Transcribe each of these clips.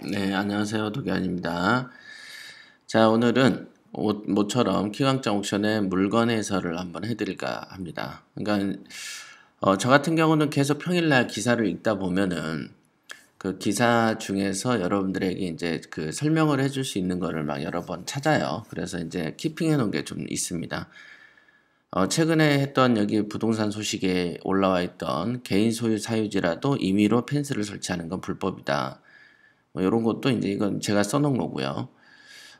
네, 안녕하세요. 도기환입니다. 자, 오늘은 옷, 모처럼 키광장 옥션의 물건 해설을 한번 해드릴까 합니다. 그러니까, 어, 저 같은 경우는 계속 평일날 기사를 읽다 보면은 그 기사 중에서 여러분들에게 이제 그 설명을 해줄 수 있는 거를 막 여러 번 찾아요. 그래서 이제 키핑해 놓은 게 좀 있습니다. 어, 최근에 했던 여기 부동산 소식에 올라와 있던 개인 소유 사유지라도 임의로 펜스를 설치하는 건 불법이다. 뭐 이런 것도 이제 이건 제가 써놓은 거고요.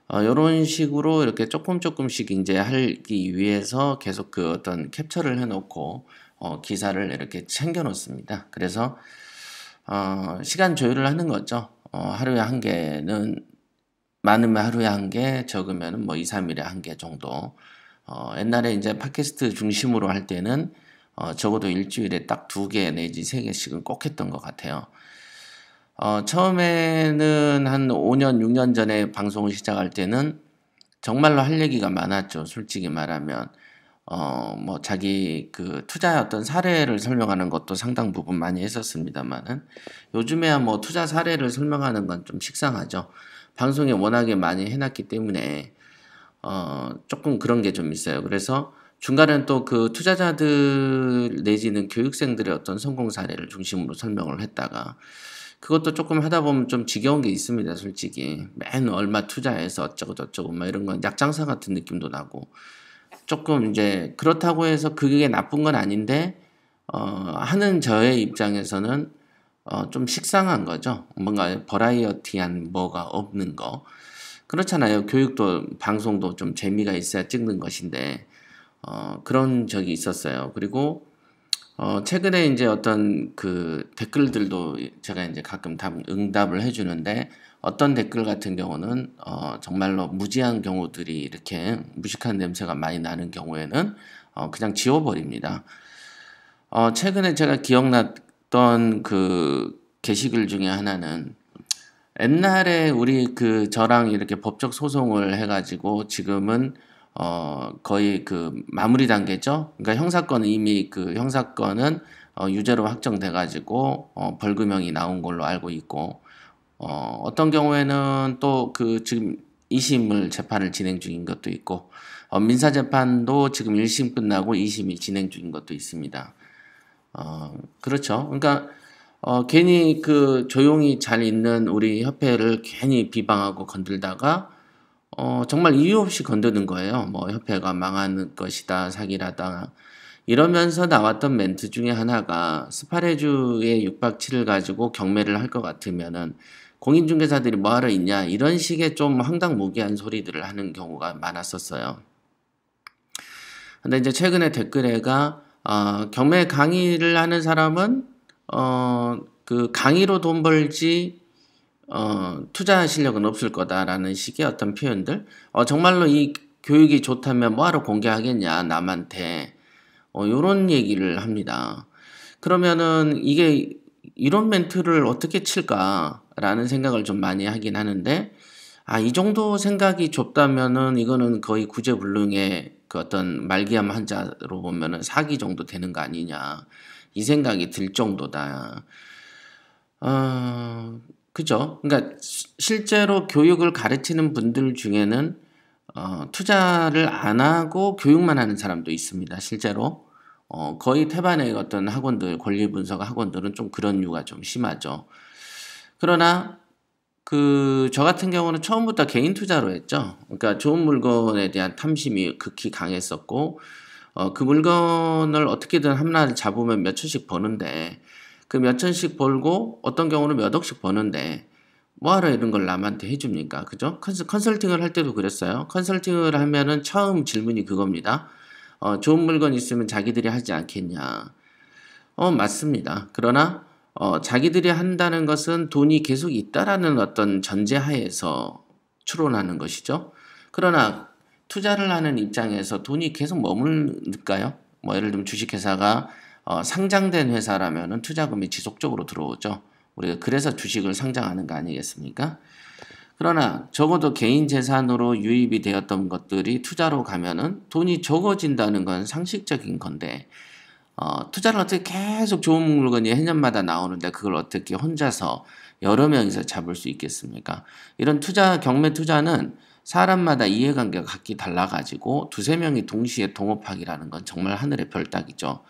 어, 이런 식으로 이렇게 조금 조금씩 이제 하기 위해서 계속 그 어떤 캡처를 해놓고 어, 기사를 이렇게 챙겨놓습니다. 그래서 어, 시간 조율을 하는 거죠. 어, 하루에 한 개는 많으면 하루에 한 개, 적으면 뭐 2, 3일에 한 개 정도. 어, 옛날에 이제 팟캐스트 중심으로 할 때는 어, 적어도 일주일에 딱 두 개 내지 세 개씩은 꼭 했던 것 같아요. 어, 처음에는 한 5년, 6년 전에 방송을 시작할 때는 정말로 할 얘기가 많았죠. 솔직히 말하면. 어, 뭐, 자기 그 투자의 어떤 사례를 설명하는 것도 상당 부분 많이 했었습니다만은 요즘에야 뭐 투자 사례를 설명하는 건 좀 식상하죠. 방송에 워낙에 많이 해놨기 때문에 어, 조금 그런 게 좀 있어요. 그래서 중간에는 또 그 투자자들 내지는 교육생들의 어떤 성공 사례를 중심으로 설명을 했다가 그것도 조금 하다 보면 좀 지겨운 게 있습니다, 솔직히. 맨 얼마 투자해서 어쩌고저쩌고 막 뭐 이런 건 약장사 같은 느낌도 나고. 조금 이제 그렇다고 해서 그게 나쁜 건 아닌데, 어, 하는 저의 입장에서는 어, 좀 식상한 거죠. 뭔가 버라이어티한 뭐가 없는 거. 그렇잖아요. 교육도, 방송도 좀 재미가 있어야 찍는 것인데, 어, 그런 적이 있었어요. 그리고 어, 최근에 이제 어떤 그 댓글들도 제가 이제 가끔 답, 응답을 해주는데 어떤 댓글 같은 경우는 어, 정말로 무지한 경우들이 이렇게 무식한 냄새가 많이 나는 경우에는 어, 그냥 지워버립니다. 어, 최근에 제가 기억났던 그 게시글 중에 하나는 옛날에 우리 그 저랑 이렇게 법적 소송을 해가지고 지금은 어, 거의 그 마무리 단계죠. 그러니까 형사건 은 이미 그 형사건은 어, 유죄로 확정돼가지고 어, 벌금형이 나온 걸로 알고 있고 어, 어떤 경우에는 또 그 지금 2심을 재판을 진행 중인 것도 있고 어, 민사 재판도 지금 1심 끝나고 2심이 진행 중인 것도 있습니다. 어, 그렇죠. 그러니까 어, 괜히 그 조용히 잘 있는 우리 협회를 괜히 비방하고 건들다가 어, 정말 이유 없이 건드는 거예요. 뭐 협회가 망하는 것이다, 사기라다. 이러면서 나왔던 멘트 중에 하나가 스파레주의 6박 7일 가지고 경매를 할 것 같으면은 공인중개사들이 뭐하러 있냐 이런 식의 좀 황당무계한 소리들을 하는 경우가 많았었어요. 근데 이제 최근에 댓글에가 어, 경매 강의를 하는 사람은 어, 그 강의로 돈 벌지 어, 투자 실력은 없을 거다라는 식의 어떤 표현들. 어, 정말로 이 교육이 좋다면 뭐하러 공개하겠냐, 남한테. 어, 요런 얘기를 합니다. 그러면은 이게 이런 멘트를 어떻게 칠까라는 생각을 좀 많이 하긴 하는데, 아, 이 정도 생각이 좁다면은 이거는 거의 구제불능의 그 어떤 말기암 환자로 보면은 사기 정도 되는 거 아니냐. 이 생각이 들 정도다. 어, 그죠? 그러니까 실제로 교육을 가르치는 분들 중에는 어, 투자를 안 하고 교육만 하는 사람도 있습니다. 실제로 어, 거의 태반의 어떤 학원들 권리분석 학원들은 좀 그런 이 유가 좀 심하죠. 그러나 그 저 같은 경우는 처음부터 개인 투자로 했죠. 그러니까 좋은 물건에 대한 탐심이 극히 강했었고 어, 그 물건을 어떻게든 하나를 잡으면 몇 천씩 버는데 그몇 천씩 벌고 어떤 경우는 몇 억씩 버는데 뭐하러 이런 걸 남한테 해줍니까? 그죠? 컨설팅을 할 때도 그랬어요. 컨설팅을 하면은 처음 질문이 그겁니다. 어, 좋은 물건 있으면 자기들이 하지 않겠냐. 어, 맞습니다. 그러나, 어, 자기들이 한다는 것은 돈이 계속 있다라는 어떤 전제 하에서 추론하는 것이죠. 그러나, 투자를 하는 입장에서 돈이 계속 머물까요? 뭐, 예를 들면 주식회사가 어, 상장된 회사라면 투자금이 지속적으로 들어오죠. 우리가 그래서 주식을 상장하는 거 아니겠습니까? 그러나 적어도 개인 재산으로 유입이 되었던 것들이 투자로 가면은 돈이 적어진다는 건 상식적인 건데 어, 투자를 어떻게 계속 좋은 물건이 해년마다 나오는데 그걸 어떻게 혼자서 여러 명이서 잡을 수 있겠습니까? 이런 투자 경매 투자는 사람마다 이해관계가 각기 달라가지고 두세 명이 동시에 동업하기라는 건 정말 하늘의 별따기죠.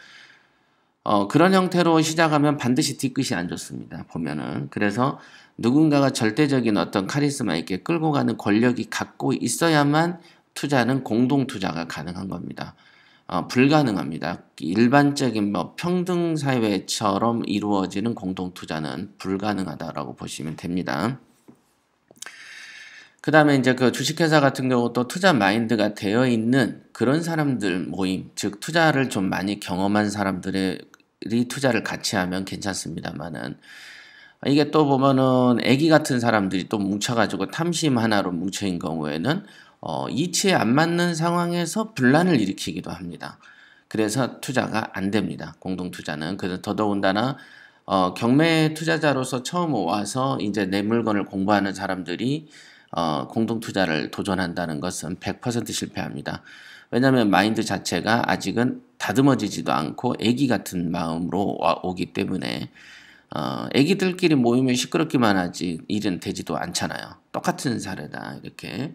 어, 그런 형태로 시작하면 반드시 뒤끝이 안 좋습니다. 보면은. 그래서 누군가가 절대적인 어떤 카리스마 있게 끌고 가는 권력이 갖고 있어야만 투자는 공동 투자가 가능한 겁니다. 어, 불가능합니다. 일반적인 뭐 평등 사회처럼 이루어지는 공동 투자는 불가능하다라고 보시면 됩니다. 그 다음에 이제 그 주식회사 같은 경우 또 투자 마인드가 되어 있는 그런 사람들 모임, 즉 투자를 좀 많이 경험한 사람들의 사람들이 투자를 같이 하면 괜찮습니다만은 이게 또 보면은 애기 같은 사람들이 또 뭉쳐가지고 탐심 하나로 뭉쳐인 경우에는 어, 이치에 안 맞는 상황에서 분란을 일으키기도 합니다. 그래서 투자가 안 됩니다. 공동 투자는 그래서 더더군다나 어, 경매 투자자로서 처음 와서 이제 내 물건을 공부하는 사람들이 어, 공동 투자를 도전한다는 것은 100% 실패합니다. 왜냐하면 마인드 자체가 아직은 다듬어지지도 않고 애기 같은 마음으로 오기 때문에 어, 애기들끼리 모이면 시끄럽기만 하지 일은 되지도 않잖아요. 똑같은 사례다 이렇게.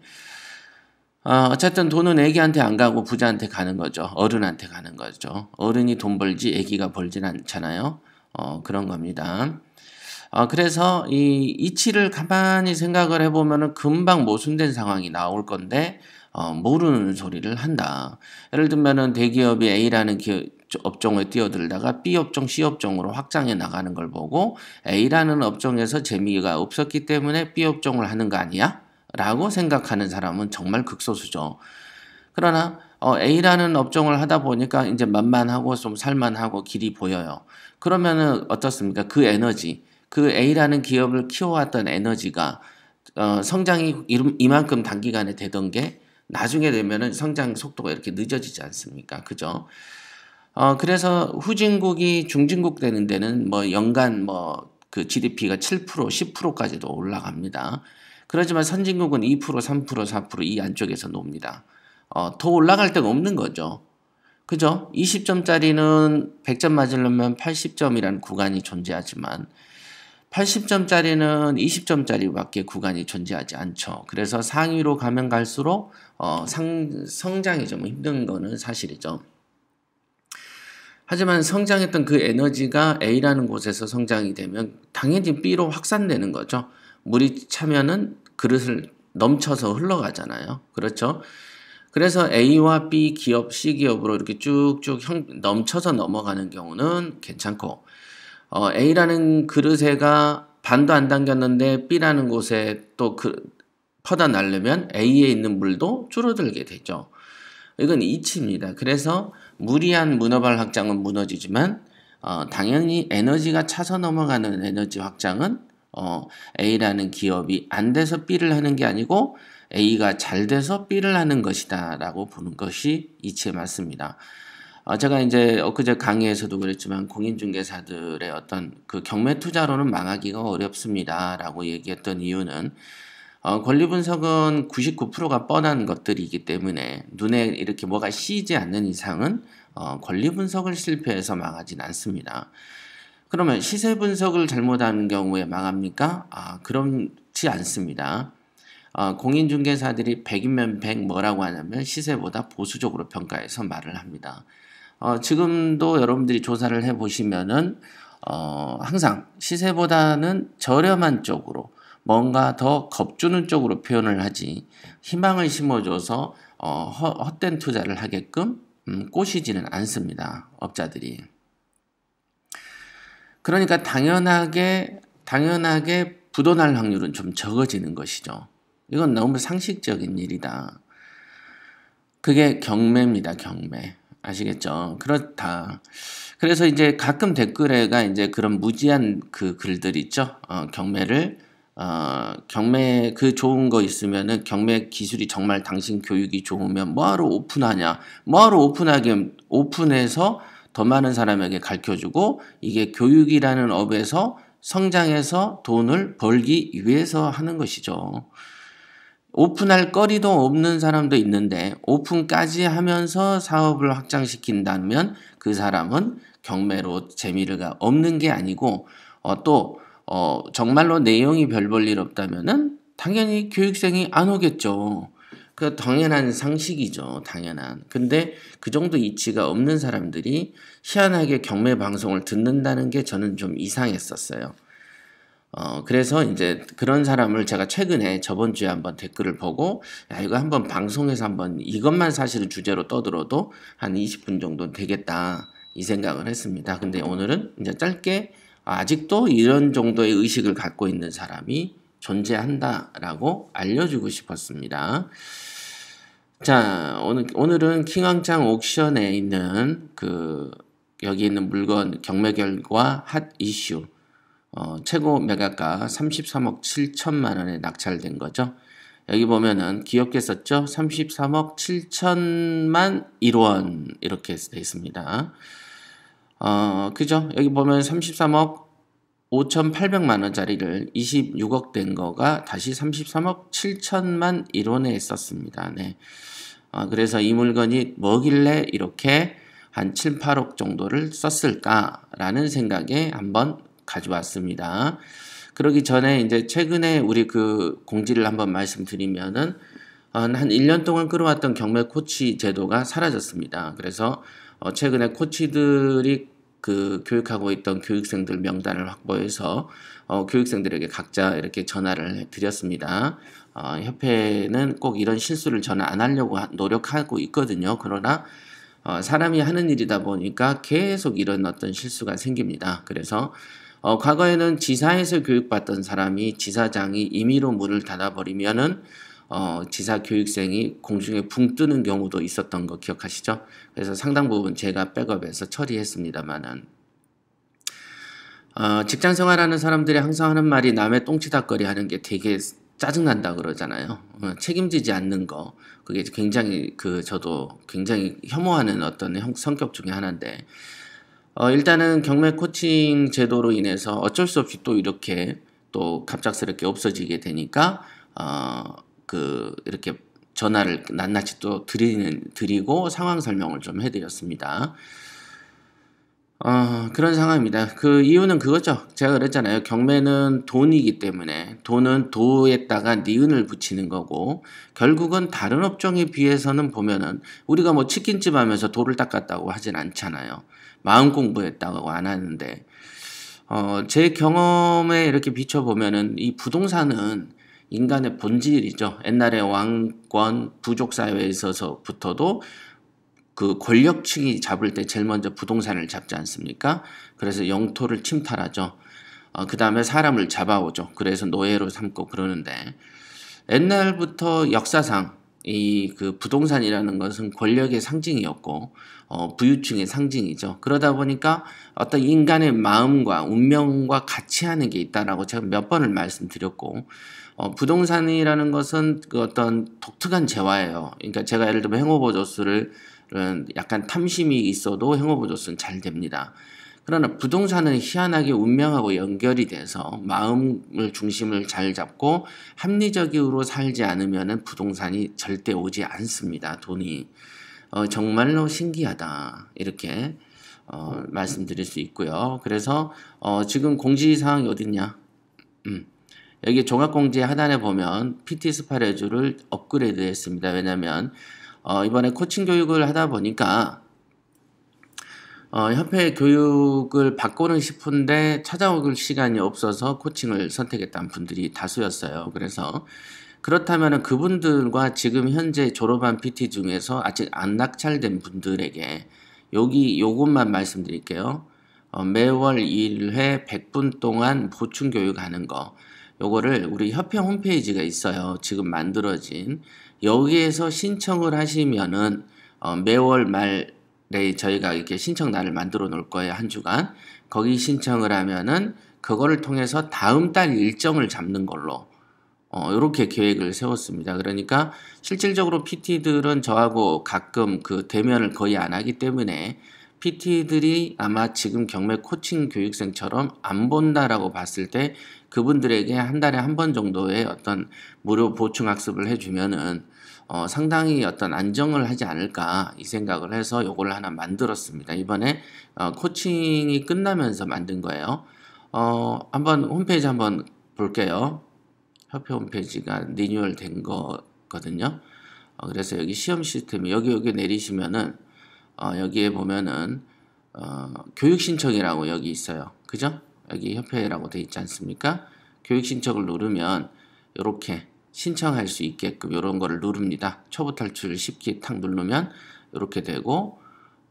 어, 어쨌든 돈은 애기한테 안 가고 부자한테 가는 거죠. 어른한테 가는 거죠. 어른이 돈 벌지 애기가 벌진 않잖아요. 어, 그런 겁니다. 어, 그래서 이 이치를 가만히 생각을 해보면 금방 모순된 상황이 나올 건데 어, 모르는 소리를 한다. 예를 들면은 대기업이 A라는 기업, 업종을 뛰어들다가 B 업종, C 업종으로 확장해 나가는 걸 보고 A라는 업종에서 재미가 없었기 때문에 B 업종을 하는 거 아니야? 라고 생각하는 사람은 정말 극소수죠. 그러나 어, A라는 업종을 하다 보니까 이제 만만하고 좀 살만하고 길이 보여요. 그러면은 어떻습니까? 그 에너지, 그 A라는 기업을 키워왔던 에너지가 어, 성장이 이만큼 단기간에 되던 게 나중에 되면은 성장 속도가 이렇게 늦어지지 않습니까? 그죠? 어, 그래서 후진국이 중진국 되는 데는 뭐 연간 뭐 그 GDP가 7%, 10%까지도 올라갑니다. 그러지만 선진국은 2%, 3%, 4%이 안쪽에서 놉니다. 어, 더 올라갈 데가 없는 거죠. 그죠? 20점짜리는 100점 맞으려면 80점이라는 구간이 존재하지만 80점짜리는 20점짜리밖에 구간이 존재하지 않죠. 그래서 상위로 가면 갈수록 어, 상, 성장이 좀 힘든 거는 사실이죠. 하지만 성장했던 그 에너지가 A라는 곳에서 성장이 되면 당연히 B로 확산되는 거죠. 물이 차면은 그릇을 넘쳐서 흘러가잖아요. 그렇죠? 그래서 A와 B 기업, C 기업으로 이렇게 쭉쭉 넘쳐서 넘어가는 경우는 괜찮고 어, A라는 그릇에가 반도 안 담겼는데 B라는 곳에 또 그, 퍼다 날려면 A에 있는 물도 줄어들게 되죠. 이건 이치입니다. 그래서 무리한 문어발 확장은 무너지지만 어, 당연히 에너지가 차서 넘어가는 에너지 확장은 어, A라는 기업이 안 돼서 B를 하는 게 아니고 A가 잘 돼서 B를 하는 것이다 라고 보는 것이 이치에 맞습니다. 어, 제가 이제 엊그제 강의에서도 그랬지만 공인중개사들의 어떤 그 경매 투자로는 망하기가 어렵습니다. 라고 얘기했던 이유는 어, 권리 분석은 99%가 뻔한 것들이기 때문에 눈에 이렇게 뭐가 씌지 않는 이상은 어, 권리 분석을 실패해서 망하진 않습니다. 그러면 시세 분석을 잘못하는 경우에 망합니까? 아, 그렇지 않습니다. 어, 공인중개사들이 100이면 100 뭐라고 하냐면 시세보다 보수적으로 평가해서 말을 합니다. 어, 지금도 여러분들이 조사를 해 보시면은 어, 항상 시세보다는 저렴한 쪽으로 뭔가 더 겁주는 쪽으로 표현을 하지 희망을 심어줘서 어, 헛된 투자를 하게끔 음, 꼬시지는 않습니다. 업자들이. 그러니까 당연하게 당연하게 부도날 확률은 좀 적어지는 것이죠. 이건 너무 상식적인 일이다. 그게 경매입니다. 경매. 아시겠죠? 그렇다. 그래서 이제 가끔 댓글에가 이제 그런 무지한 그 글들 있죠? 어, 경매를, 어, 경매 그 좋은 거 있으면은 경매 기술이 정말 당신 교육이 좋으면 뭐하러 오픈하냐? 뭐하러 오픈하게, 오픈해서 더 많은 사람에게 가르쳐 주고 이게 교육이라는 업에서 성장해서 돈을 벌기 위해서 하는 것이죠. 오픈할 거리도 없는 사람도 있는데 오픈까지 하면서 사업을 확장시킨다면 그 사람은 경매로 재미가 없는 게 아니고 어, 또 어, 정말로 내용이 별 볼 일 없다면은 당연히 교육생이 안 오겠죠. 그 당연한 상식이죠. 당연한. 근데 그 정도 이치가 없는 사람들이 희한하게 경매 방송을 듣는다는 게 저는 좀 이상했었어요. 어, 그래서 이제 그런 사람을 제가 최근에 저번 주에 한번 댓글을 보고, 야, 이거 한번 방송에서 한번 이것만 사실은 주제로 떠들어도 한 20분 정도는 되겠다. 이 생각을 했습니다. 근데 오늘은 이제 짧게 아직도 이런 정도의 의식을 갖고 있는 사람이 존재한다라고 알려주고 싶었습니다. 자, 오늘, 오늘은 킹왕짱 옥션에 있는 그, 여기 있는 물건 경매 결과 핫 이슈, 어, 최고 매각가 33억 7천만 원에 낙찰된 거죠. 여기 보면은 기억게 썼죠? 33억 7천만 1원 이렇게 되어 있습니다. 어, 그죠? 여기 보면 33억 5,800만 원짜리를 26억 된 거가 다시 33억 7천만 1원에 있습니다 네. 어, 그래서 이 물건이 뭐길래 이렇게 한 7, 8억 정도를 썼을까라는 생각에 한번 가져왔습니다. 그러기 전에 이제 최근에 우리 그 공지를 한번 말씀드리면은 어, 한 1년 동안 끌어왔던 경매 코치 제도가 사라졌습니다. 그래서 어, 최근에 코치들이 그 교육하고 있던 교육생들 명단을 확보해서 어, 교육생들에게 각자 이렇게 전화를 드렸습니다. 어, 협회는 꼭 이런 실수를 저는 안 하려고 노력하고 있거든요. 그러나 어, 사람이 하는 일이다 보니까 계속 이런 어떤 실수가 생깁니다. 그래서 어, 과거에는 지사에서 교육받던 사람이 지사장이 임의로 문을 닫아버리면은 어, 지사 교육생이 공중에 붕 뜨는 경우도 있었던 거 기억하시죠? 그래서 상당 부분 제가 백업해서 처리했습니다만은 어, 직장 생활하는 사람들이 항상 하는 말이 남의 똥치닥거리 하는 게 되게 짜증난다 그러잖아요. 어, 책임지지 않는 거. 그게 굉장히 그 저도 굉장히 혐오하는 어떤 형, 성격 중에 하나인데 어, 일단은 경매 코칭 제도로 인해서 어쩔 수 없이 또 이렇게 또 갑작스럽게 없어지게 되니까 어, 그 이렇게 전화를 낱낱이 또 드리는 드리고 상황 설명을 좀 해드렸습니다. 어, 그런 상황입니다. 그 이유는 그거죠. 제가 그랬잖아요. 경매는 돈이기 때문에 돈은 도에다가 니은을 붙이는 거고 결국은 다른 업종에 비해서는 보면은 우리가 뭐 치킨집 하면서 도를 닦았다고 하진 않잖아요. 마음 공부했다고 안 하는데 어, 제 경험에 이렇게 비춰보면은 이 부동산은 인간의 본질이죠. 옛날에 왕권 부족 사회에 있어서부터도 그 권력층이 잡을 때 제일 먼저 부동산을 잡지 않습니까? 그래서 영토를 침탈하죠. 어, 그 다음에 사람을 잡아오죠. 그래서 노예로 삼고 그러는데 옛날부터 역사상 이그 부동산이라는 것은 권력의 상징이었고 어, 부유층의 상징이죠. 그러다 보니까 어떤 인간의 마음과 운명과 같이 하는 게 있다라고 제가 몇 번을 말씀드렸고 어, 부동산이라는 것은 그 어떤 독특한 재화예요. 그러니까 제가 예를 들면 행오보조수를 약간 탐심이 있어도 행오보조수는 잘 됩니다. 그러나 부동산은 희한하게 운명하고 연결이 돼서 마음을 중심을 잘 잡고 합리적으로 살지 않으면 부동산이 절대 오지 않습니다. 돈이. 어, 정말로 신기하다. 이렇게 어, 말씀드릴 수 있고요. 그래서 어, 지금 공지사항이 어딨냐? 음. 여기 종합공지 하단에 보면 PT 스파레주를 업그레이드 했습니다. 왜냐면 하하 어, 이번에 코칭 교육을 하다 보니까 어, 협회 교육을 받고는 싶은데 찾아오는 시간이 없어서 코칭을 선택했던 분들이 다수였어요. 그래서 그렇다면 그분들과 지금 현재 졸업한 PT 중에서 아직 안 낙찰된 분들에게 여기 요것만 말씀드릴게요. 어, 매월 1회 100분 동안 보충 교육하는 거. 요거를 우리 협회 홈페이지가 있어요. 지금 만들어진 여기에서 신청을 하시면은 어, 매월 말 네, 저희가 이렇게 신청날을 만들어 놓을 거예요. 한 주간. 거기 신청을 하면은 그거를 통해서 다음 달 일정을 잡는 걸로 어, 이렇게 계획을 세웠습니다. 그러니까 실질적으로 PT들은 저하고 가끔 그 대면을 거의 안 하기 때문에 PT들이 아마 지금 경매 코칭 교육생처럼 안 본다라고 봤을 때 그분들에게 한 달에 한 번 정도의 어떤 무료 보충 학습을 해주면은 어, 상당히 어떤 안정을 하지 않을까 이 생각을 해서 요걸 하나 만들었습니다. 이번에 어, 코칭이 끝나면서 만든 거예요. 어, 한번 홈페이지 한번 볼게요. 협회 홈페이지가 리뉴얼 된 거거든요. 어, 그래서 여기 시험 시스템 여기 여기 내리시면은 어, 여기에 보면은 어, 교육 신청이라고 여기 있어요. 그죠? 여기 협회라고 돼 있지 않습니까? 교육 신청을 누르면 이렇게 신청할 수 있게끔 이런 거를 누릅니다. 초보 탈출 쉽게 탁 누르면 이렇게 되고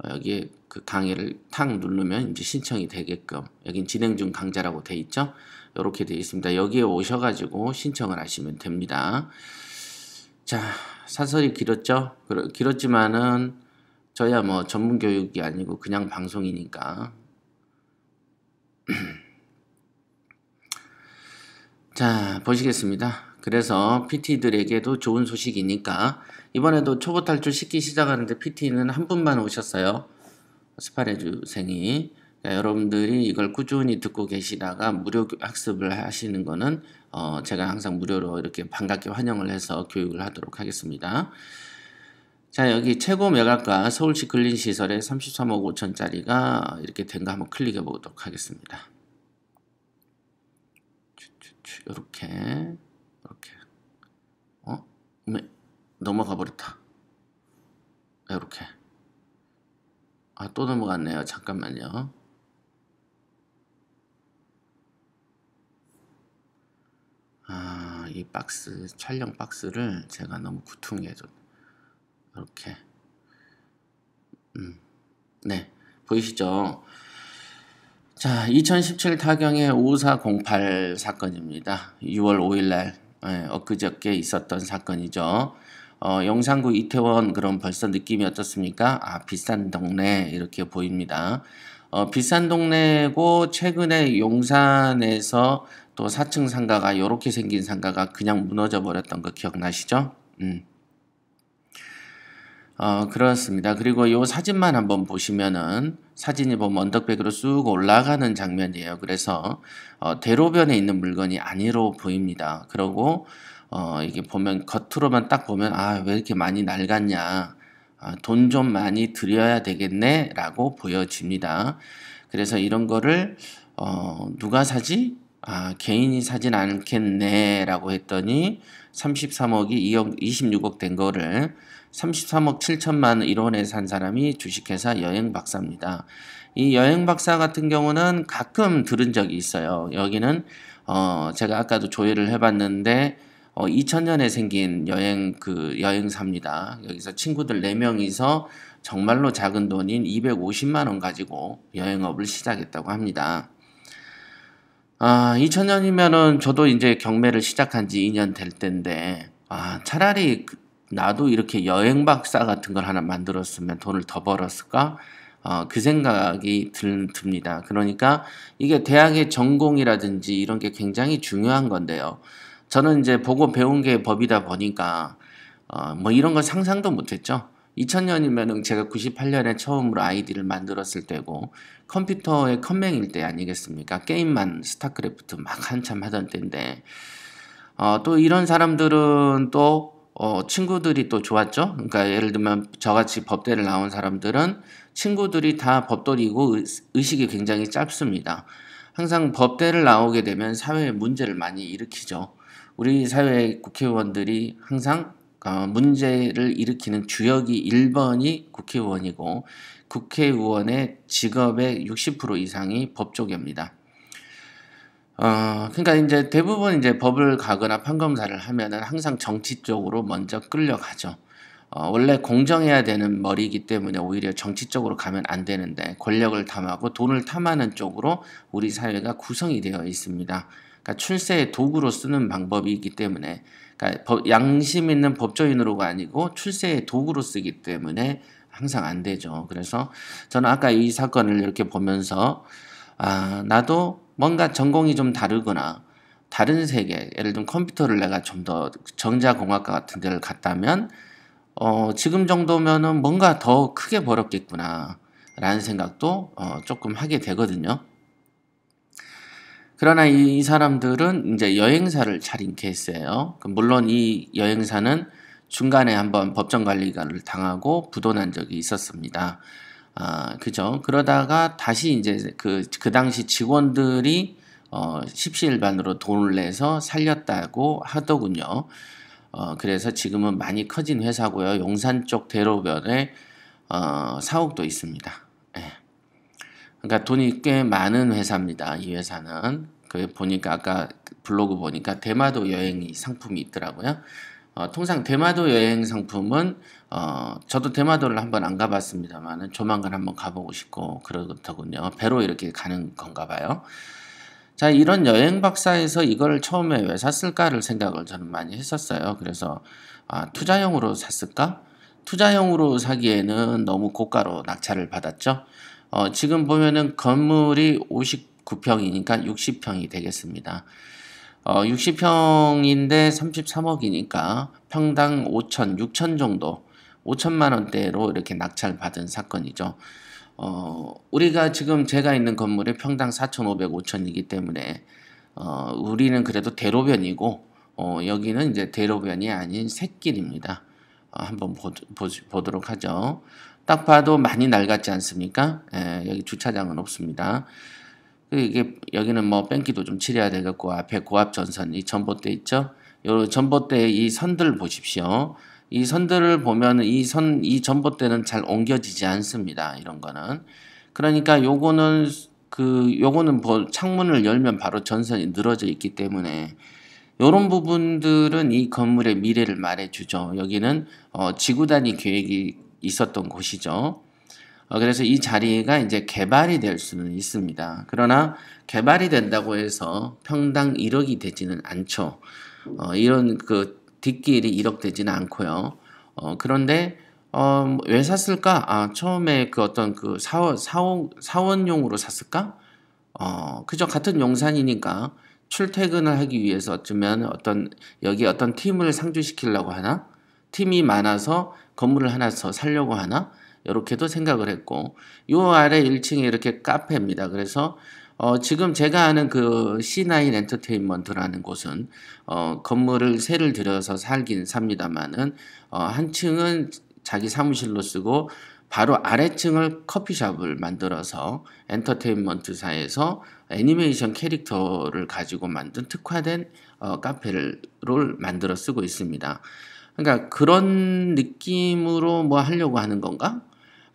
어, 여기그 강의를 탁 누르면 이제 신청이 되게끔 여긴 진행 중 강좌라고 돼 있죠. 이렇게 돼 있습니다. 여기에 오셔가지고 신청을 하시면 됩니다. 자 사설이 길었죠? 길었지만은 저야 뭐 전문 교육이 아니고 그냥 방송이니까. 자, 보시겠습니다. 그래서 PT들에게도 좋은 소식이니까 이번에도 초보 탈출 시기 시작하는데 PT는 한 분만 오셨어요. 스파레주생이 그러니까 여러분들이 이걸 꾸준히 듣고 계시다가 무료 학습을 하시는 거는 어, 제가 항상 무료로 이렇게 반갑게 환영을 해서 교육을 하도록 하겠습니다. 자 여기 최고 매각가 서울시 근린시설의 33억 5천짜리가 이렇게 된거 한번 클릭해 보도록 하겠습니다. 이렇게 이렇게 어? 음, 넘어가 버렸다. 이렇게 아 또 넘어갔네요. 잠깐만요. 아, 이 박스, 촬영 박스를 제가 너무 구퉁해줬 다 이렇게 음. 네 보이시죠? 자, 2017 타경의 5408 사건입니다. 6월 5일날 예, 엊그저께 있었던 사건이죠. 어, 영산구 이태원 그럼 벌써 느낌이 어떻습니까? 아, 비싼 동네 이렇게 보입니다. 어, 비싼 동네고 최근에 용산에서 또 4층 상가가 이렇게 생긴 상가가 그냥 무너져 버렸던 거 기억나시죠? 음. 어, 그렇습니다. 그리고 요 사진만 한번 보시면은 사진이 보면 언덕백으로 쑥 올라가는 장면이에요. 그래서 어, 대로변에 있는 물건이 아니로 보입니다. 그러고 어, 이게 보면 겉으로만 딱 보면 아 왜 이렇게 많이 낡았냐 아, 돈 좀 많이 들여야 되겠네라고 보여집니다. 그래서 이런 거를 어, 누가 사지? 아, 개인이 사진 않겠네라고 했더니 33억이 2억 26억 된 거를 33억 7천만 1원에 산 사람이 주식회사 여행 박사입니다. 이 여행 박사 같은 경우는 가끔 들은 적이 있어요. 여기는 어 제가 아까도 조회를 해봤는데 어 2000년에 생긴 여행 그 여행사입니다. 여기서 친구들 4명이서 정말로 작은 돈인 250만 원 가지고 여행업을 시작했다고 합니다. 아, 2000년이면은 저도 이제 경매를 시작한 지 2년 될 텐데, 아, 차라리 그 나도 이렇게 여행 박사 같은 걸 하나 만들었으면 돈을 더 벌었을까? 어, 그 생각이 들, 듭니다. 그러니까 이게 대학의 전공이라든지 이런 게 굉장히 중요한 건데요. 저는 이제 보고 배운 게 법이다 보니까 어, 뭐 이런 걸 상상도 못했죠. 2 0 0 0년이면 제가 98년에 처음으로 아이디를 만들었을 때고 컴퓨터의 컴맹일 때 아니겠습니까? 게임만 스타크래프트 막 한참 하던 때인데 어, 또 이런 사람들은 또 어, 친구들이 또 좋았죠. 그러니까 예를 들면 저같이 법대를 나온 사람들은 친구들이 다 법돌이고 의식이 굉장히 짧습니다. 항상 법대를 나오게 되면 사회에 문제를 많이 일으키죠. 우리 사회 국회의원들이 항상 어, 문제를 일으키는 주역이 1번이 국회의원이고 국회의원의 직업의 60% 이상이 법조계입니다. 아, 어, 그러니까 이제 대부분 이제 법을 가거나 판검사를 하면은 항상 정치 쪽으로 먼저 끌려가죠. 어, 원래 공정해야 되는 머리이기 때문에 오히려 정치 쪽으로 가면 안 되는데 권력을 탐하고 돈을 탐하는 쪽으로 우리 사회가 구성이 되어 있습니다. 그러니까 출세의 도구로 쓰는 방법이 기 때문에 그러니까 법, 양심 있는 법조인으로가 아니고 출세의 도구로 쓰기 때문에 항상 안 되죠. 그래서 저는 아까 이 사건을 이렇게 보면서 아, 나도 뭔가 전공이 좀 다르거나 다른 세계, 예를 들면 컴퓨터를 내가 좀 더 정자공학과 같은 데를 갔다면 어, 지금 정도면은 뭔가 더 크게 벌었겠구나 라는 생각도 어, 조금 하게 되거든요. 그러나 이, 이 사람들은 이제 여행사를 차린 케이스예요. 물론 이 여행사는 중간에 한번 법정관리관을 당하고 부도난 적이 있었습니다. 아, 그죠. 그러다가 다시 이제 그, 그 당시 직원들이 어, 십시일반으로 돈을 내서 살렸다고 하더군요. 어, 그래서 지금은 많이 커진 회사고요. 용산 쪽 대로변에 어, 사옥도 있습니다. 예. 그러니까 돈이 꽤 많은 회사입니다. 이 회사는. 그 보니까 아까 블로그 보니까 대마도 여행 상품이 있더라고요. 어, 통상 대마도 여행 상품은 어, 저도 대마도를 한번 안 가봤습니다만 조만간 한번 가보고 싶고 그렇더군요. 배로 이렇게 가는 건가 봐요. 자 이런 여행 박사에서 이걸 처음에 왜 샀을까를 생각을 저는 많이 했었어요. 그래서 아, 투자용으로 샀을까? 투자용으로 사기에는 너무 고가로 낙찰을 받았죠. 어, 지금 보면은 건물이 59평이니까 60평이 되겠습니다. 어, 60평인데 33억이니까 평당 5천, 6천 정도, 5천만 원대로 이렇게 낙찰 받은 사건이죠. 어, 우리가 지금 제가 있는 건물이 평당 4,500, 5천이기 때문에 어, 우리는 그래도 대로변이고 어, 여기는 이제 대로변이 아닌 샛길입니다. 어, 한번 보, 보 도록 하죠. 딱 봐도 많이 낡았지 않습니까? 에, 예, 여기 주차장은 없습니다. 그 이게 여기는 뭐 뺑기도 좀 칠해야 되겠고 앞에 고압 전선 이 전봇대 있죠? 요 전봇대 이 선들 보십시오. 이 선들을 보면 이선 이 전봇대는 잘 옮겨지지 않습니다. 이런 거는 그러니까 요거는 그 요거는 뭐 창문을 열면 바로 전선이 늘어져 있기 때문에 요런 부분들은 이 건물의 미래를 말해주죠. 여기는 어, 지구단위 계획이 있었던 곳이죠. 어, 그래서 이 자리가 이제 개발이 될 수는 있습니다. 그러나 개발이 된다고 해서 평당 1억이 되지는 않죠. 어, 이런 그 뒷길이 1억 되지는 않고요. 어, 그런데 어, 왜 샀을까? 아, 처음에 그 어떤 그 사원, 사원, 사원용으로 샀을까? 어, 그저 같은 용산이니까 출퇴근을 하기 위해서 어쩌면 어떤, 여기 어떤 팀을 상주시키려고 하나? 팀이 많아서 건물을 하나 더 살려고 하나? 이렇게도 생각을 했고 요 아래 1층에 이렇게 카페입니다. 그래서 어, 지금 제가 아는 그 C9 엔터테인먼트라는 곳은 어, 건물을 세를 들여서 살긴 삽니다만은 어, 한 층은 자기 사무실로 쓰고 바로 아래층을 커피숍을 만들어서 엔터테인먼트사에서 애니메이션 캐릭터를 가지고 만든 특화된 어, 카페를 만들어 쓰고 있습니다. 그러니까 그런 느낌으로 뭐 하려고 하는 건가?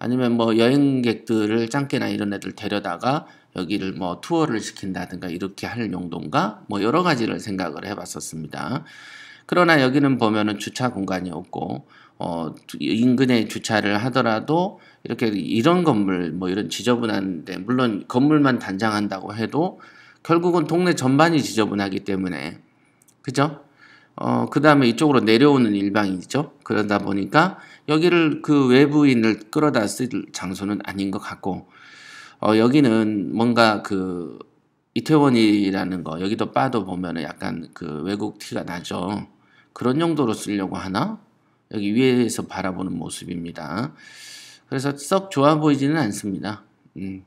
아니면 뭐 여행객들을 짱깨나 이런 애들 데려다가 여기를 뭐 투어를 시킨다든가 이렇게 할 용도인가 뭐 여러 가지를 생각을 해봤었습니다. 그러나 여기는 보면은 주차 공간이 없고 어 인근에 주차를 하더라도 이렇게 이런 건물 뭐 이런 지저분한데 물론 건물만 단장한다고 해도 결국은 동네 전반이 지저분하기 때문에 그죠? 어, 그 다음에 이쪽으로 내려오는 일방이죠. 그러다 보니까 여기를 그 외부인을 끌어다 쓸 장소는 아닌 것 같고 어, 여기는 뭔가 그 이태원이라는 거 여기도 빠도 보면 약간 그 외국 티가 나죠. 그런 용도로 쓰려고 하나? 여기 위에서 바라보는 모습입니다. 그래서 썩 좋아 보이지는 않습니다. 음.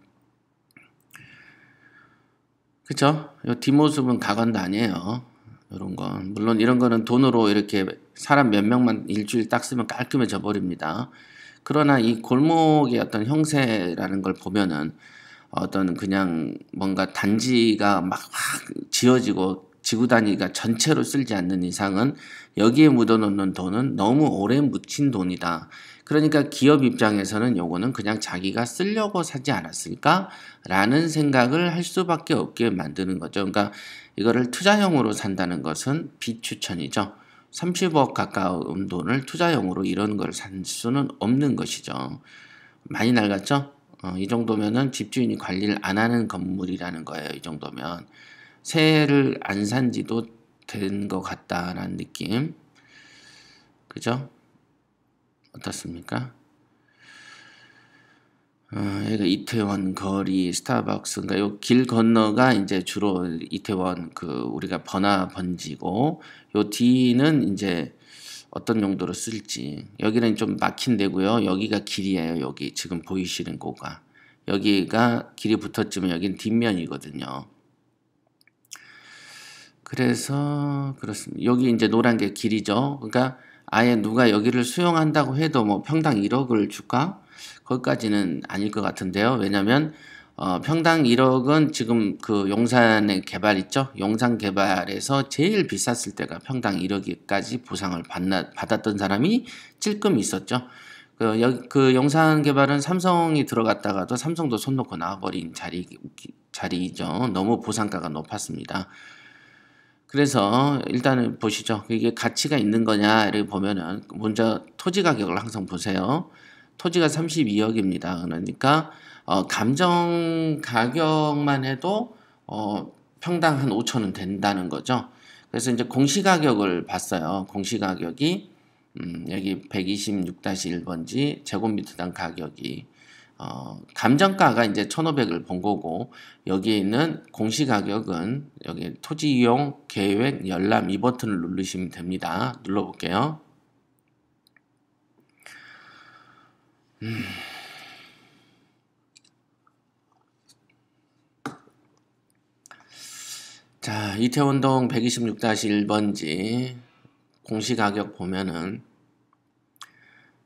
그쵸? 이 뒷모습은 가관도 아니에요. 이런 건 물론 이런 거는 돈으로 이렇게 사람 몇 명만 일주일 딱 쓰면 깔끔해져 버립니다. 그러나 이 골목의 어떤 형세라는 걸 보면은 어떤 그냥 뭔가 단지가 막, 막 지어지고 지구 단위가 전체로 쓰지 않는 이상은 여기에 묻어놓는 돈은 너무 오래 묻힌 돈이다. 그러니까 기업 입장에서는 요거는 그냥 자기가 쓰려고 사지 않았을까? 라는 생각을 할 수밖에 없게 만드는 거죠. 그러니까 이거를 투자형으로 산다는 것은 비추천이죠. 30억 가까운 돈을 투자형으로 이런 걸 산 수는 없는 것이죠. 많이 낡았죠? 어, 이 정도면은 집주인이 관리를 안 하는 건물이라는 거예요. 이 정도면. 새해를안산 지도 된 것 같다라는 느낌. 그죠? 어떻습니까? 어, 이태원 거리 스타벅스 그러니까 길 건너가 이제 주로 이태원 그 우리가 번화 번지고 요 뒤는 이제 어떤 용도로 쓸지 여기는 좀 막힌 데고요 여기가 길이에요 여기 지금 보이시는 곳가 여기가 길이 붙었지만 여기 뒷면이거든요 그래서 그렇습니다 여기 이제 노란 게 길이죠 그러니까 아예 누가 여기를 수용한다고 해도 뭐 평당 1억을 줄까? 거기까지는 아닐 것 같은데요. 왜냐면 어, 평당 1억은 지금 그 용산의 개발 있죠? 용산 개발에서 제일 비쌌을 때가 평당 1억까지 보상을 받나, 받았던 사람이 찔끔 있었죠. 그, 여, 그 용산 개발은 삼성이 들어갔다가도 삼성도 손 놓고 나와버린 자리, 자리죠. 너무 보상가가 높았습니다. 그래서 일단은 보시죠. 이게 가치가 있는 거냐 이렇게 보면은 먼저 토지 가격을 항상 보세요. 토지가 32억입니다. 그러니까 어, 감정 가격만 해도 어, 평당 한 5천 은 된다는 거죠. 그래서 이제 공시 가격을 봤어요. 공시 가격이 음, 여기 126-1번지 제곱미터당 가격이 어, 감정가가 이제 1,500을 본 거고 여기에 있는 공시가격은 여기 토지 이용 계획 열람 이 버튼을 누르시면 됩니다. 눌러볼게요. 음. 자 이태원동 126-1번지 공시가격 보면은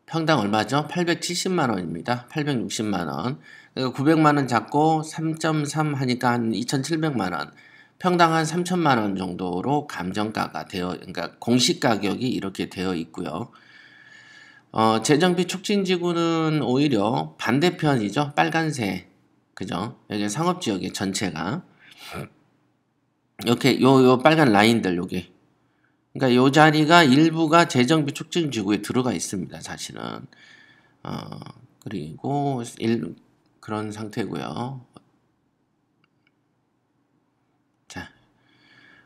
평당 얼마죠? 870만 원입니다. 860만 원. 900만 원 잡고 3.3 하니까 한 2,700만 원. 평당 한 3천만 원 정도로 감정가가 되어 그러니까 공시 가격이 이렇게 되어 있고요. 어, 재정비 촉진 지구는 오히려 반대편이죠. 빨간색. 그죠? 여기 상업 지역의 전체가 이렇게 요 요 빨간 라인들 여기 그러니까 요 자리가 일부가 재정비 촉진 지구에 들어가 있습니다. 사실은 어, 그리고 일, 그런 상태고요. 자,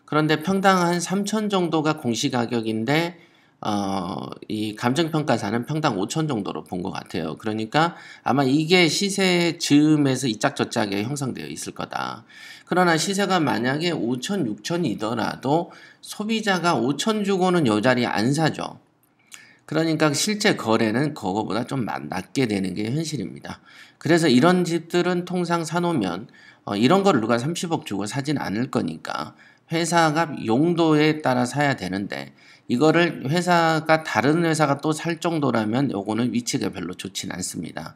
그런데 평당 한 3천 정도가 공시 가격인데 어, 이 감정평가사는 평당 5천 정도로 본 것 같아요. 그러니까 아마 이게 시세 즈음에서 이짝저짝에 형성되어 있을 거다. 그러나 시세가 만약에 5천, 6천이더라도 소비자가 5천 주고는 요 자리 안 사죠. 그러니까 실제 거래는 그거보다 좀 낮게 되는 게 현실입니다. 그래서 이런 집들은 통상 사놓으면 어, 이런 걸 누가 30억 주고 사진 않을 거니까 회사가 용도에 따라 사야 되는데 이거를 회사가 다른 회사가 또 살 정도라면 요거는 위치가 별로 좋진 않습니다.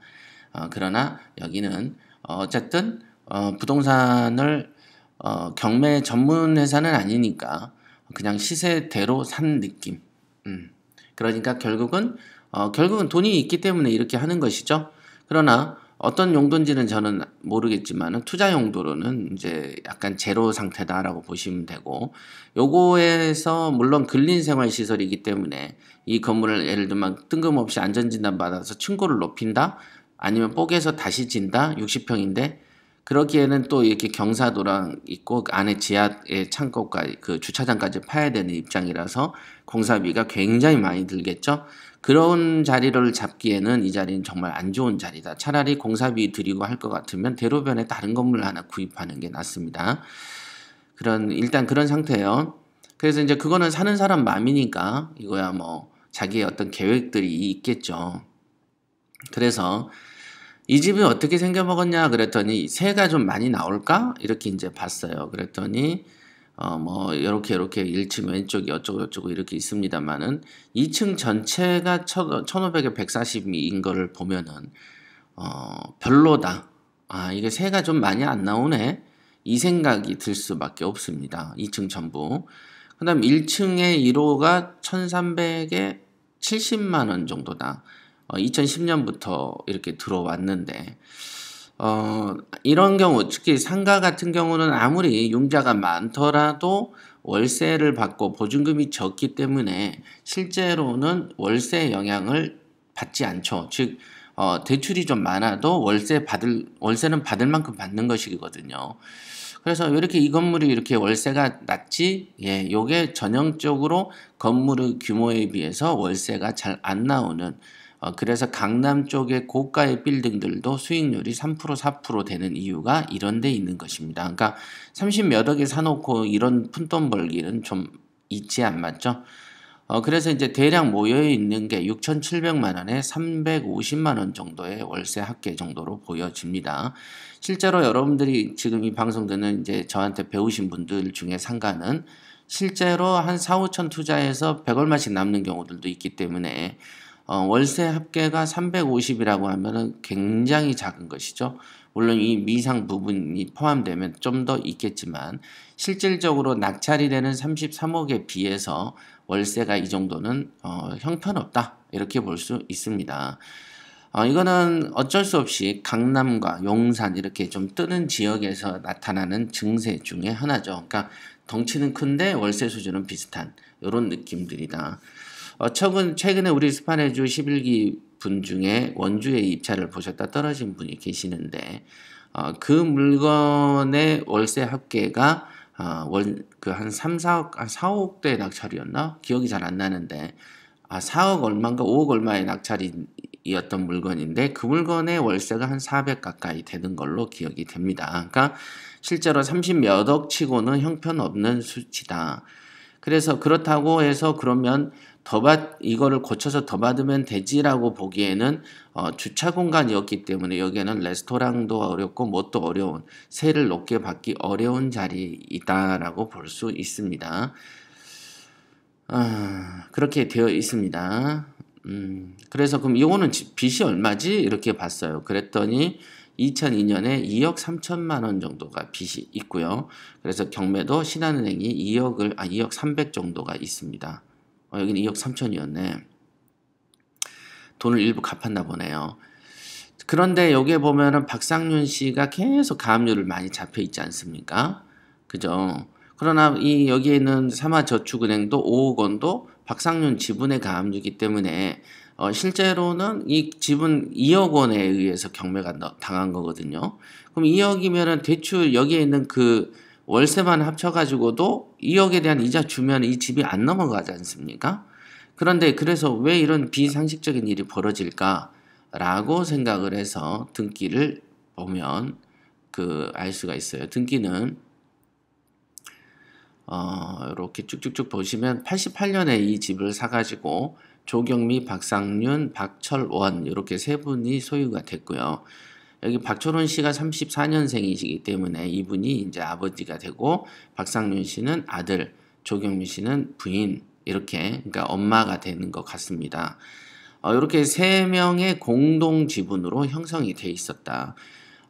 어, 그러나 여기는 어쨌든 어, 부동산을 어, 경매 전문 회사는 아니니까 그냥 시세대로 산 느낌. 음. 그러니까 결국은 어, 결국은 돈이 있기 때문에 이렇게 하는 것이죠. 그러나 어떤 용도인지는 저는 모르겠지만 투자 용도로는 이제 약간 제로 상태다라고 보시면 되고 요거에서 물론 근린 생활 시설이기 때문에 이 건물을 예를 들면 뜬금없이 안전 진단 받아서 층고를 높인다 아니면 뽀개서 다시 진다 60평인데 그러기에는 또 이렇게 경사도랑 있고 안에 지하에 창고까지 그 주차장까지 파야 되는 입장이라서 공사비가 굉장히 많이 들겠죠. 그런 자리를 잡기에는 이 자리는 정말 안 좋은 자리다. 차라리 공사비 드리고 할 것 같으면 대로변에 다른 건물 하나 구입하는 게 낫습니다. 그런 일단 그런 상태예요. 그래서 이제 그거는 사는 사람 마음이니까 이거야 뭐 자기의 어떤 계획들이 있겠죠. 그래서 이 집이 어떻게 생겨 먹었냐 그랬더니 새가 좀 많이 나올까 이렇게 이제 봤어요. 그랬더니 어, 뭐 이렇게 이렇게 1층 왼쪽이 어쩌고 저쩌고 이렇게 있습니다만은 2층 전체가 1500에 140인 거를 보면은 어, 별로다. 아, 이게 새가 좀 많이 안 나오네. 이 생각이 들 수밖에 없습니다. 2층 전부. 그 다음 1층의 1호가 1300에 70만원 정도다. 어, 2010년부터 이렇게 들어왔는데, 어, 이런 경우, 특히 상가 같은 경우는 아무리 융자가 많더라도 월세를 받고 보증금이 적기 때문에 실제로는 월세 영향을 받지 않죠. 즉, 어, 대출이 좀 많아도 월세 받을, 월세는 받을 만큼 받는 것이거든요. 그래서 이렇게 이 건물이 이렇게 월세가 낮지? 예, 요게 전형적으로 건물의 규모에 비해서 월세가 잘 안 나오는 어, 그래서 강남 쪽의 고가의 빌딩들도 수익률이 3% 4% 되는 이유가 이런 데 있는 것입니다. 그러니까 30몇억에 사놓고 이런 푼돈 벌기는 좀 있지 않 맞죠? 어, 그래서 이제 대략 모여있는 게 6,700만원에 350만원 정도의 월세 합계 정도로 보여집니다. 실제로 여러분들이 지금 이 방송 듣는 이제 저한테 배우신 분들 중에 상가는 실제로 한 4, 5천 투자해서 100얼마씩 남는 경우들도 있기 때문에 어, 월세 합계가 350이라고 하면 굉장히 작은 것이죠. 물론 이 미상 부분이 포함되면 좀 더 있겠지만 실질적으로 낙찰이 되는 33억에 비해서 월세가 이 정도는 어, 형편없다 이렇게 볼 수 있습니다. 어, 이거는 어쩔 수 없이 강남과 용산 이렇게 좀 뜨는 지역에서 나타나는 증세 중에 하나죠. 그러니까 덩치는 큰데 월세 수준은 비슷한 이런 느낌들이다. 어, 최근, 최근에 우리 스파네주 11기 분 중에 원주의 입찰을 보셨다 떨어진 분이 계시는데 어, 그 물건의 월세 합계가 어, 월그 한 3, 4억 한 4억대 낙찰이었나? 기억이 잘 안 나는데 아 4억 얼마인가 5억 얼마의 낙찰이었던 물건인데 그 물건의 월세가 한 400 가까이 되는 걸로 기억이 됩니다. 그러니까 실제로 30 몇 억 치고는 형편없는 수치다. 그래서 그렇다고 해서 그러면 더 받, 이거를 고쳐서 더 받으면 되지라고 보기에는 어, 주차 공간이었기 때문에 여기에는 레스토랑도 어렵고 뭣도 어려운 세를 높게 받기 어려운 자리이다라고 볼 수 있습니다. 아, 그렇게 되어 있습니다. 음, 그래서 그럼 이거는 빚이 얼마지? 이렇게 봤어요. 그랬더니 2002년에 2억 3천만 원 정도가 빚이 있고요. 그래서 경매도 신한은행이 2억을 아 2억 3백 정도가 있습니다. 어, 여기는 2억 3천이었네. 돈을 일부 갚았나 보네요. 그런데 여기에 보면은 박상윤 씨가 계속 가압류를 많이 잡혀 있지 않습니까? 그죠? 그러나 이 여기에 있는 삼화저축은행도 5억 원도 박상윤 지분의 가압류이기 때문에 어, 실제로는 이 지분 2억 원에 의해서 경매가 당한 거거든요. 그럼 2억이면은 대출 여기에 있는 그 월세만 합쳐가지고도 2억에 대한 이자 주면 이 집이 안 넘어가지 않습니까? 그런데 그래서 왜 이런 비상식적인 일이 벌어질까라고 생각을 해서 등기를 보면 그 알 수가 있어요. 등기는 어, 이렇게 쭉쭉쭉 보시면 88년에 이 집을 사가지고 조경미, 박상윤, 박철원 이렇게 세 분이 소유가 됐고요. 여기 박철훈 씨가 34년생이시기 때문에 이분이 이제 아버지가 되고 박상윤 씨는 아들, 조경민 씨는 부인 이렇게 그러니까 엄마가 되는 것 같습니다. 어, 이렇게 세 명의 공동 지분으로 형성이 돼 있었다.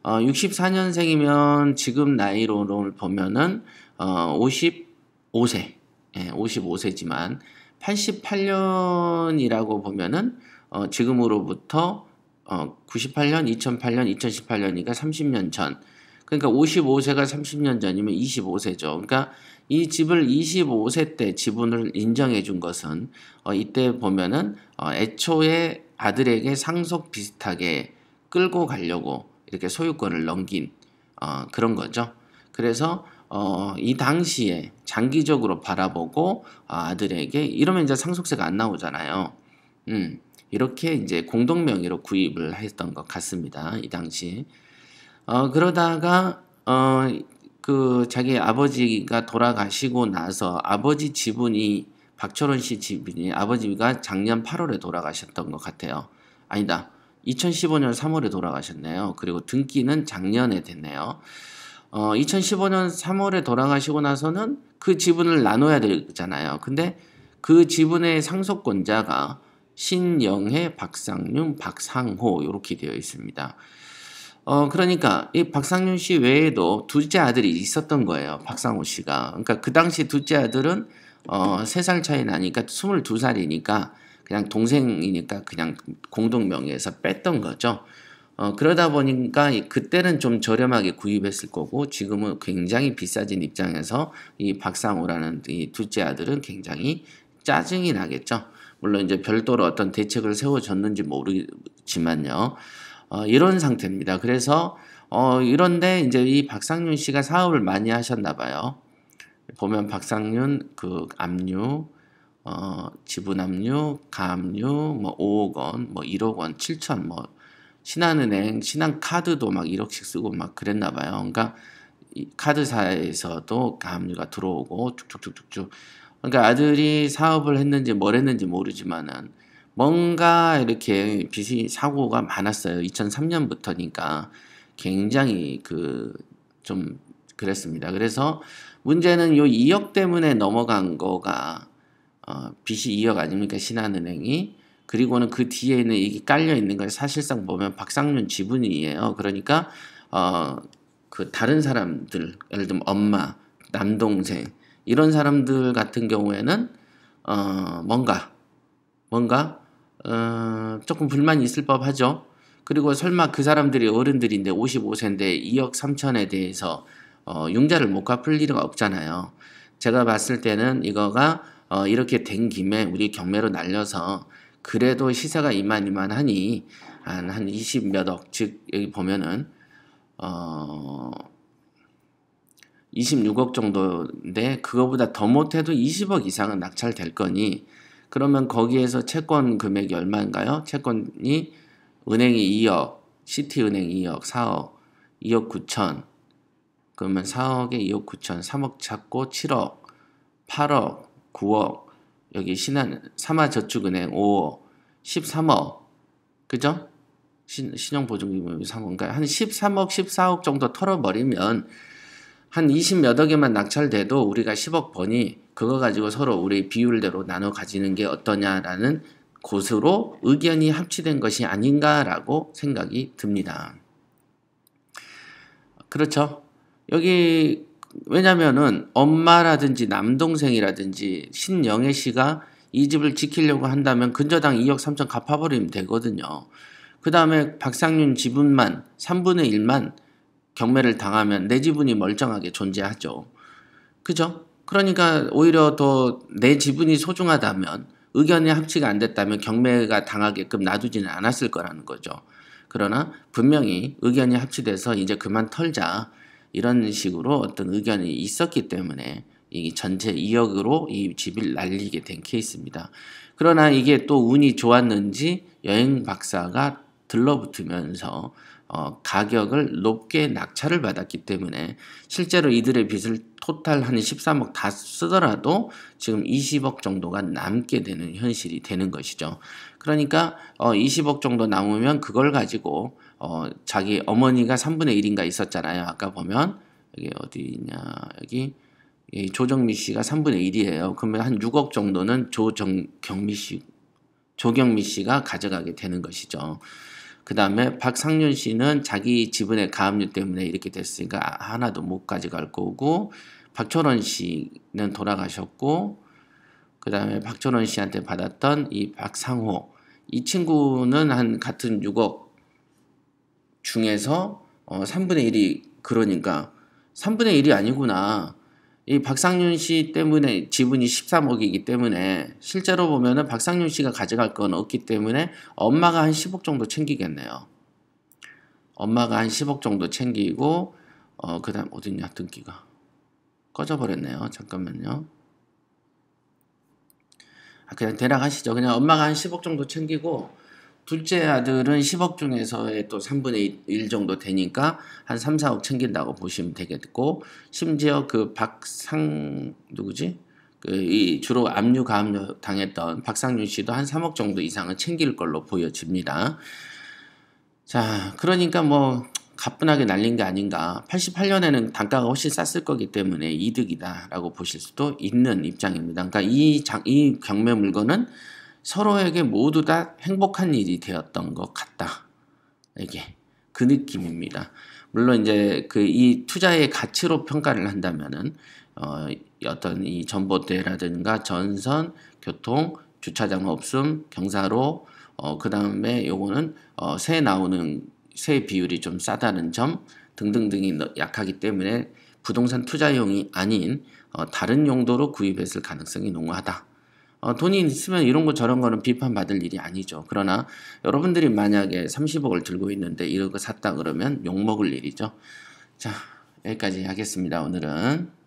어, 64년생이면 지금 나이로 보면은 어, 55세, 예, 55세지만 88년이라고 보면은 어, 지금으로부터 어, 98년, 2008년, 2018년이니까 30년 전. 그러니까 55세가 30년 전이면 25세죠. 그러니까 이 집을 25세 때 지분을 인정해 준 것은 어, 이때 보면은 어, 애초에 아들에게 상속 비슷하게 끌고 가려고 이렇게 소유권을 넘긴 어, 그런 거죠. 그래서 어, 이 당시에 장기적으로 바라보고 아, 아들에게 이러면 이제 상속세가 안 나오잖아요. 음. 이렇게 이제 공동 명의로 구입을 했던 것 같습니다. 이 당시. 어, 그러다가 어, 그 자기 아버지가 돌아가시고 나서 아버지 지분이 박철원 씨 지분이 아버지가 작년 8월에 돌아가셨던 것 같아요. 아니다. 2015년 3월에 돌아가셨네요. 그리고 등기는 작년에 됐네요. 어, 2015년 3월에 돌아가시고 나서는 그 지분을 나눠야 되잖아요. 근데 그 지분의 상속권자가 신영해, 박상윤, 박상호 이렇게 되어 있습니다. 어 그러니까 이 박상윤 씨 외에도 둘째 아들이 있었던 거예요. 박상호 씨가. 그러니까 그 당시 둘째 아들은 어 3살 차이 나니까 22살이니까 그냥 동생이니까 그냥 공동 명의에서 뺐던 거죠. 어, 그러다 보니까 그때는 좀 저렴하게 구입했을 거고 지금은 굉장히 비싸진 입장에서 이 박상호라는 이 둘째 아들은 굉장히 짜증이 나겠죠. 물론 이제 별도로 어떤 대책을 세워줬는지 모르지만요. 어, 이런 상태입니다. 그래서 어, 이런데 이제 이 박상윤 씨가 사업을 많이 하셨나 봐요. 보면 박상윤 그 압류 어, 지분 압류, 가압류 뭐 5억 원, 뭐 1억 원, 7천 뭐 신한은행, 신한카드도 막 1억씩 쓰고 막 그랬나 봐요. 그러니까 이 카드사에서도 가압류가 들어오고 쭉쭉쭉쭉쭉 그러니까 아들이 사업을 했는지 뭘 했는지 모르지만은 뭔가 이렇게 빚이 사고가 많았어요. 2003년부터니까 굉장히 그 좀 그랬습니다. 그래서 문제는 요 2억 때문에 넘어간 거가 어, 빚이 2억 아닙니까 신한은행이 그리고는 그 뒤에 있는 이게 깔려 있는 걸 사실상 보면 박상윤 지분이에요. 그러니까 어그 다른 사람들 예를 들면 엄마 남동생 이런 사람들 같은 경우에는 어, 뭔가 뭔가 어, 조금 불만이 있을 법하죠. 그리고 설마 그 사람들이 어른들인데 55세인데 2억 3천에 대해서 어, 융자를 못 갚을 일은 없잖아요. 제가 봤을 때는 이거가 어, 이렇게 된 김에 우리 경매로 날려서 그래도 시세가 이만이만하니 한한20 몇억 즉 여기 보면은 어 26억 정도인데 그거보다 더 못해도 20억 이상은 낙찰될 거니 그러면 거기에서 채권 금액이 얼마인가요? 채권이 은행이 2억, 시티은행 2억, 4억, 2억 9천 그러면 4억에 2억 9천, 3억 찾고 7억, 8억, 9억 여기 신한 삼아저축은행 5억, 13억 그죠? 신, 신용보증금이 3억인가요? 한 13억, 14억 정도 털어버리면 한 20 몇 억에만 낙찰돼도 우리가 10억 번이 그거 가지고 서로 우리 비율대로 나눠 가지는 게 어떠냐라는 곳으로 의견이 합치된 것이 아닌가라고 생각이 듭니다. 그렇죠. 여기 왜냐면은 엄마라든지 남동생이라든지 신영애 씨가 이 집을 지키려고 한다면 근저당 2억 3천 갚아버리면 되거든요. 그 다음에 박상윤 지분만 3분의 1만 경매를 당하면 내 지분이 멀쩡하게 존재하죠. 그죠? 그러니까 오히려 더 내 지분이 소중하다면 의견이 합치가 안 됐다면 경매가 당하게끔 놔두지는 않았을 거라는 거죠. 그러나 분명히 의견이 합치돼서 이제 그만 털자 이런 식으로 어떤 의견이 있었기 때문에 이 전체 2억으로 이 집을 날리게 된 케이스입니다. 그러나 이게 또 운이 좋았는지 여행 박사가 들러붙으면서 어, 가격을 높게 낙찰을 받았기 때문에 실제로 이들의 빚을 토탈 한 13억 다 쓰더라도 지금 20억 정도가 남게 되는 현실이 되는 것이죠. 그러니까 어, 20억 정도 남으면 그걸 가지고 어, 자기 어머니가 3분의 1인가 있었잖아요. 아까 보면 여기 어디냐 있 여기 조정미 씨가 3분의 1이에요. 그러면 한 6억 정도는 조정 경미 씨 조경미 씨가 가져가게 되는 것이죠. 그 다음에 박상윤 씨는 자기 지분의 가압류 때문에 이렇게 됐으니까 하나도 못 가져갈 거고 박철원 씨는 돌아가셨고 그 다음에 박철원 씨한테 받았던 이 박상호 이 친구는 한 같은 6억 중에서 어 3분의 1이 그러니까 3분의 1이 아니구나 이 박상윤 씨 때문에 지분이 13억이기 때문에 실제로 보면은 박상윤 씨가 가져갈 건 없기 때문에 엄마가 한 10억 정도 챙기겠네요. 엄마가 한 10억 정도 챙기고 어 그다음 어딨냐 등기가 꺼져버렸네요. 잠깐만요. 아 그냥 대략 하시죠. 그냥 엄마가 한 10억 정도 챙기고 둘째 아들은 10억 중에서의 또 3분의 1 정도 되니까 한 3, 4억 챙긴다고 보시면 되겠고 심지어 그 박상 누구지? 그 이 주로 압류 가압류 당했던 박상윤 씨도 한 3억 정도 이상은 챙길 걸로 보여집니다. 자, 그러니까 뭐 가뿐하게 날린 게 아닌가. 88년에는 단가가 훨씬 쌌을 거기 때문에 이득이다라고 보실 수도 있는 입장입니다. 그러니까 이, 장, 이 경매 물건은 서로에게 모두 다 행복한 일이 되었던 것 같다. 이게 그 느낌입니다. 물론 이제 그 이 투자의 가치로 평가를 한다면은 어, 어떤 이 전봇대라든가 전선, 교통, 주차장 없음, 경사로 어, 그 다음에 요거는 어, 세 나오는 세 비율이 좀 싸다는 점 등등등이 약하기 때문에 부동산 투자용이 아닌 어, 다른 용도로 구입했을 가능성이 농후하다. 어, 돈이 있으면 이런 거 저런 거는 비판받을 일이 아니죠. 그러나 여러분들이 만약에 30억을 들고 있는데 이런 거 샀다 그러면 욕먹을 일이죠. 자, 여기까지 하겠습니다. 오늘은.